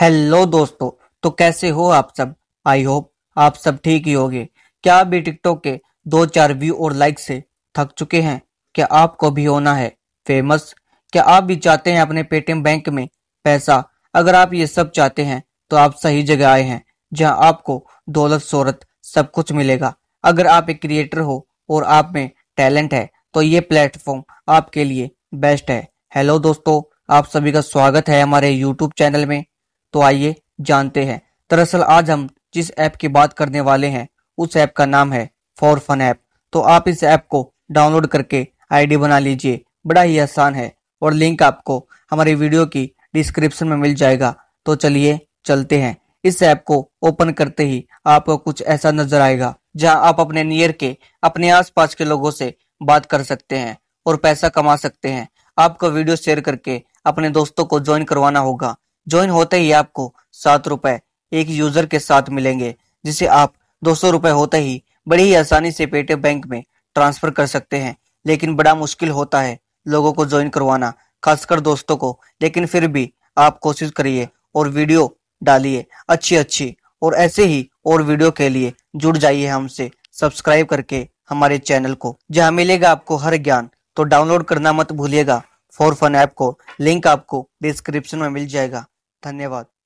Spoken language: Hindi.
हेलो दोस्तों तो कैसे हो आप सब आई होप आप सब ठीक ही होगे क्या आप भी टिकटॉक के दो चार व्यू और लाइक से थक चुके हैं क्या आपको भी होना है फेमस क्या आप भी चाहते हैं अपने पेटीएम बैंक में पैसा अगर आप ये सब चाहते हैं तो आप सही जगह आए हैं जहां आपको दौलत सोरत सब कुछ मिलेगा अगर आप एक क्रिएटर हो और आप में टैलेंट है तो ये प्लेटफॉर्म आपके लिए बेस्ट है हेलो दोस्तों आप सभी का स्वागत है हमारे यूट्यूब चैनल में तो आइए जानते हैं दरअसल आज हम जिस ऐप की बात करने वाले हैं उस ऐप का नाम है फॉर फन ऐप तो आप इस ऐप को डाउनलोड करके आईडी बना लीजिए बड़ा ही आसान है और लिंक आपको हमारी वीडियो की डिस्क्रिप्शन में मिल जाएगा तो चलिए चलते हैं इस ऐप को ओपन करते ही आपको कुछ ऐसा नजर आएगा जहां आप अपने नियर के अपने आसपास के लोगों से बात कर सकते हैं और पैसा कमा सकते हैं आपको वीडियो शेयर करके अपने दोस्तों को ज्वाइन करवाना होगा ज्वाइन होते ही आपको सात रुपए एक यूजर के साथ मिलेंगे जिसे आप दो सौ रुपए होते ही बड़ी ही आसानी से पेटीएम बैंक में ट्रांसफर कर सकते हैं लेकिन बड़ा मुश्किल होता है लोगों को ज्वाइन करवाना खासकर दोस्तों को लेकिन फिर भी आप कोशिश करिए और वीडियो डालिए अच्छी अच्छी और ऐसे ही और वीडियो के लिए जुड़ जाइए हमसे सब्सक्राइब करके हमारे चैनल को जहाँ मिलेगा आपको हर ज्ञान तो डाउनलोड करना मत भूलिएगा फॉर फन ऐप को लिंक आपको डिस्क्रिप्शन में मिल जाएगा धन्यवाद